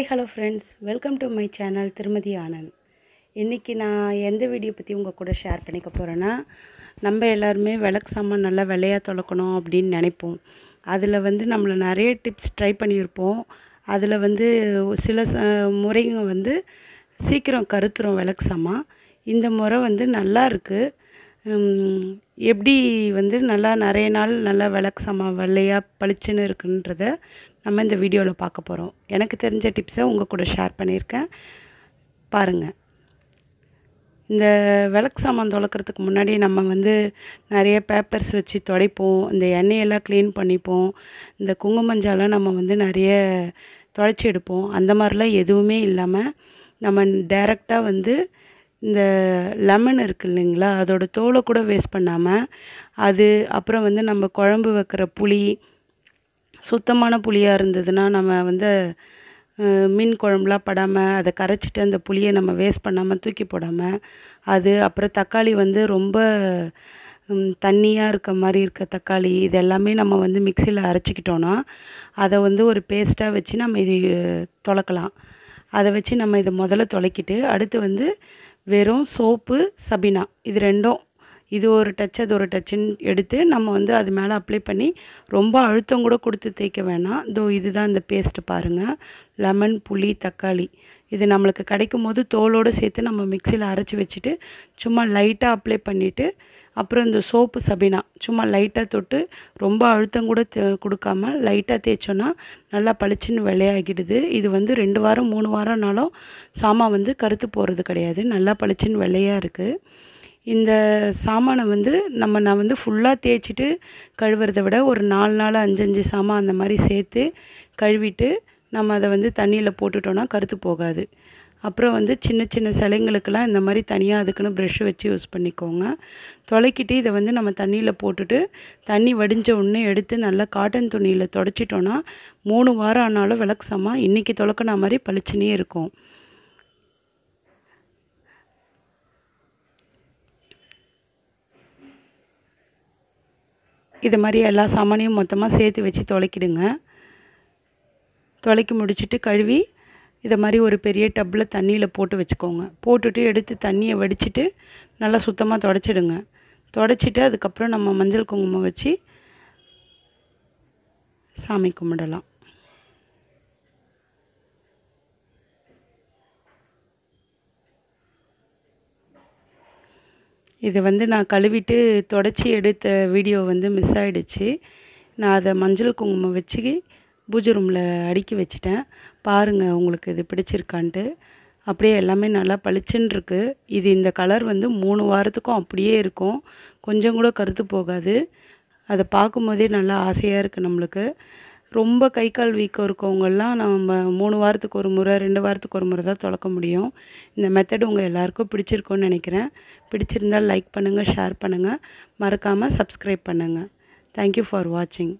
hi hello friends welcome to my channel Thirumathi Anand இன்றைக்கி நான் எந்த வீடியோ பற்றி உங்கள் கூட ஷேர் பண்ணிக்க போகிறேன்னா நம்ம எல்லாருமே விளக்கு சாமான் நல்லா விலையாக தொலைக்கணும் அப்படின்னு நினைப்போம் அதில் வந்து நம்மளை நிறைய டிப்ஸ் ட்ரை பண்ணியிருப்போம் அதில் வந்து சில முறைங்க வந்து சீக்கிரம் கருத்துரும் விளக்கு சாமான் இந்த முறை வந்து நல்லா இருக்குது எப்படி வந்து நல்லா நிறைய நாள் நல்லா விளக்கு சாமான் வெள்ளையாக பளிச்சுன்னு இருக்குன்றத நம்ம இந்த வீடியோவில் பார்க்க போகிறோம் எனக்கு தெரிஞ்ச டிப்ஸை உங்கள் கூட ஷேர் பண்ணியிருக்கேன் பாருங்கள் இந்த விளக்கு சாமான் தொலைக்கிறதுக்கு முன்னாடி நம்ம வந்து நிறைய பேப்பர்ஸ் வச்சு துடைப்போம் இந்த எண்ணெயெல்லாம் க்ளீன் பண்ணிப்போம் இந்த குங்குமஞ்சாலாம் நம்ம வந்து நிறைய தொலைச்சி எடுப்போம் அந்த மாதிரிலாம் எதுவுமே இல்லாமல் நம்ம டைரெக்டாக வந்து இந்த லெமன் இருக்கு இல்லைங்களா அதோடய தோலை கூட வேஸ்ட் பண்ணாமல் அது அப்புறம் வந்து நம்ம குழம்பு வைக்கிற புளி சுத்தமான புளியாக இருந்ததுன்னா நம்ம வந்து மீன் குழம்புலாம் படாமல் அதை கரைச்சிட்டு அந்த புளியை நம்ம வேஸ்ட் பண்ணாமல் தூக்கி போடாமல் அது அப்புறம் தக்காளி வந்து ரொம்ப தண்ணியாக இருக்க மாதிரி இருக்க தக்காளி இது எல்லாமே நம்ம வந்து மிக்சியில் அரைச்சிக்கிட்டோன்னா அதை வந்து ஒரு பேஸ்ட்டாக வச்சு நம்ம இது தொலைக்கலாம் அதை வச்சு நம்ம இதை முதல்ல தொலைக்கிட்டு அடுத்து வந்து வெறும் சோப்பு சபினா இது ரெண்டும் இது ஒரு டச் அது ஒரு டச்சுன்னு எடுத்து நம்ம வந்து அது மேலே அப்ளை பண்ணி ரொம்ப அழுத்தம் கூட கொடுத்து தேய்க்க வேணாம் இதோ இதுதான் இந்த பேஸ்ட்டு பாருங்கள் லெமன் புளி தக்காளி இது நம்மளுக்கு கிடைக்கும் போது தோலோடு சேர்த்து நம்ம மிக்சியில் அரைச்சி வச்சுட்டு சும்மா லைட்டாக அப்ளை பண்ணிவிட்டு அப்புறம் இந்த சோப்பு சபினா சும்மா லைட்டாக தொட்டு ரொம்ப அழுத்தம் கூட கொடுக்காமல் லைட்டாக தேய்ச்சோன்னா நல்லா பளிச்சுன்னு வெள்ளையாகிடுது இது வந்து ரெண்டு வாரம் மூணு வாரம்னாலும் சாமான் வந்து கருத்து போகிறது கிடையாது நல்லா பளிச்சுன்னு வெள்ளையாக இருக்குது இந்த சாமானை வந்து நம்ம நான் வந்து ஃபுல்லாக தேய்ச்சிட்டு கழுவுறதை விட ஒரு நாலு நாள் அஞ்சஞ்சு சாமான் அந்த மாதிரி சேர்த்து கழுவிட்டு நம்ம அதை வந்து தண்ணியில் போட்டுட்டோன்னா கருத்து போகாது அப்புறம் வந்து சின்ன சின்ன சிலைங்களுக்கெல்லாம் இந்த மாதிரி தனியாக அதுக்குன்னு ப்ரெஷ்ஷு வச்சு யூஸ் பண்ணிக்கோங்க துளைக்கிட்டு இதை வந்து நம்ம தண்ணியில் போட்டுட்டு தண்ணி வடிஞ்ச உடனே எடுத்து நல்லா காட்டன் துணியில் தொடச்சிட்டோன்னா மூணு வாரம் ஆனாலும் விளக்கு சமா இன்றைக்கி துளக்கின மாதிரி பளிச்சுனே இருக்கும் இது மாதிரி எல்லா சாமானையும் மொத்தமாக சேர்த்து வச்சு துளைக்கிடுங்க துளைக்கி முடிச்சுட்டு கழுவி இதை மாதிரி ஒரு பெரிய டப்பில் தண்ணியில் போட்டு வச்சுக்கோங்க போட்டுட்டு எடுத்து தண்ணியை வடிச்சுட்டு நல்லா சுத்தமாக தொடச்சிடுங்க தொடச்சிட்டு அதுக்கப்புறம் நம்ம மஞ்சள் குங்குமம் வச்சு சாமி கும்பிடலாம் இது வந்து நான் கழுவிட்டு தொடச்சி எடுத்த வீடியோ வந்து மிஸ் ஆகிடுச்சு நான் அதை மஞ்சள் குங்குமம் வச்சு பூஜை ரூமில் அடுக்கி வச்சுட்டேன் பாருங்கள் உங்களுக்கு இது பிடிச்சிருக்கான்ட்டு அப்படியே எல்லாமே நல்லா பளிச்சுன்னு இருக்குது இது இந்த கலர் வந்து மூணு வாரத்துக்கும் அப்படியே இருக்கும் கொஞ்சம் கூட கருத்து போகாது அதை பார்க்கும்போதே நல்லா ஆசையாக இருக்குது நம்மளுக்கு ரொம்ப கை கால் வீக்கம் இருக்கவங்கெல்லாம் நம்ம மூணு வாரத்துக்கு ஒரு முறை ரெண்டு வாரத்துக்கு ஒரு முறை தான் தொடக்க முடியும் இந்த மெத்தடு உங்கள் எல்லாேருக்கும் பிடிச்சிருக்கோன்னு நினைக்கிறேன் பிடிச்சிருந்தால் லைக் பண்ணுங்கள் ஷேர் பண்ணுங்கள் மறக்காமல் சப்ஸ்கிரைப் பண்ணுங்கள் தேங்க்யூ ஃபார் வாட்சிங்